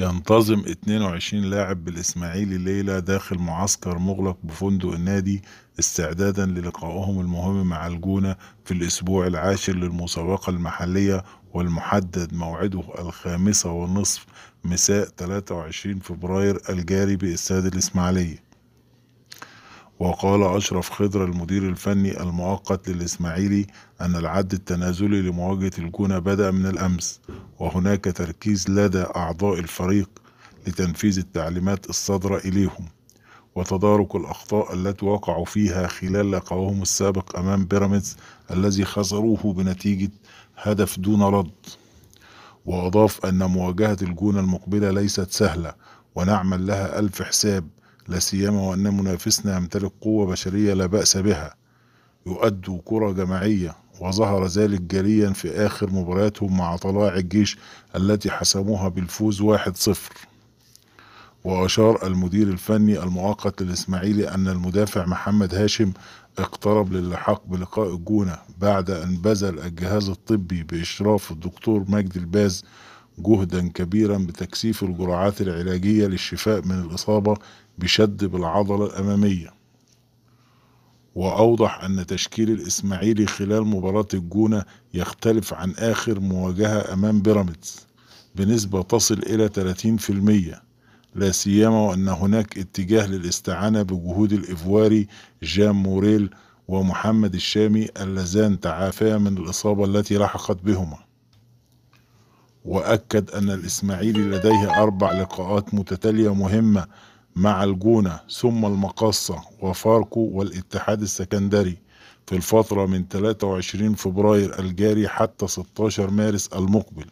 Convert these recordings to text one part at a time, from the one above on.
ينتظم 22 لاعب بالإسماعيلي ليلة داخل معسكر مغلق بفندق النادي استعدادا للقائهم المهم مع الجونة في الأسبوع العاشر للمسابقة المحلية والمحدد موعده الخامسة والنصف مساء 23 فبراير الجاري بإستاد الإسماعيلية وقال أشرف خضر المدير الفني المؤقت للإسماعيلي أن العد التنازلي لمواجهة الجونة بدأ من الأمس وهناك تركيز لدى أعضاء الفريق لتنفيذ التعليمات الصادرة إليهم وتدارك الأخطاء التي وقعوا فيها خلال لقاهم السابق أمام بيراميدز الذي خسروه بنتيجة هدف دون رد وأضاف أن مواجهة الجونة المقبلة ليست سهلة ونعمل لها ألف حساب لا سيما وأن منافسنا يمتلك قوة بشرية لا بأس بها يؤدوا كرة جماعية وظهر ذلك جليا في آخر مبارياتهم مع طلاع الجيش التي حسموها بالفوز 1-0 وأشار المدير الفني المؤقت للإسماعيلي أن المدافع محمد هاشم اقترب للحاق بلقاء الجونة بعد أن بذل الجهاز الطبي بإشراف الدكتور مجدي الباز جهدا كبيرا بتكثيف الجرعات العلاجية للشفاء من الإصابة بشد بالعضلة الأمامية وأوضح أن تشكيل الإسماعيلي خلال مباراة الجونة يختلف عن آخر مواجهة أمام بيراميدز بنسبة تصل إلى 30% لا سيما وأن هناك اتجاه للاستعانة بجهود الإفواري جام موريل ومحمد الشامي اللذان تعافيا من الإصابة التي لحقت بهما وأكد أن الإسماعيلي لديه أربع لقاءات متتالية مهمة مع الجونة ثم المقصة وفاركو والاتحاد السكندري في الفترة من 23 فبراير الجاري حتى 16 مارس المقبل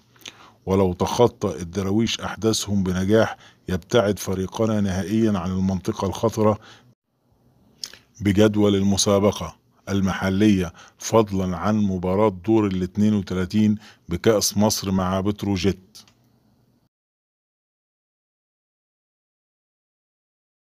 ولو تخطى الدراويش أحداثهم بنجاح يبتعد فريقنا نهائيا عن المنطقة الخطرة بجدول المسابقة المحلية فضلا عن مباراة دور ال 32 بكأس مصر مع بتروجيت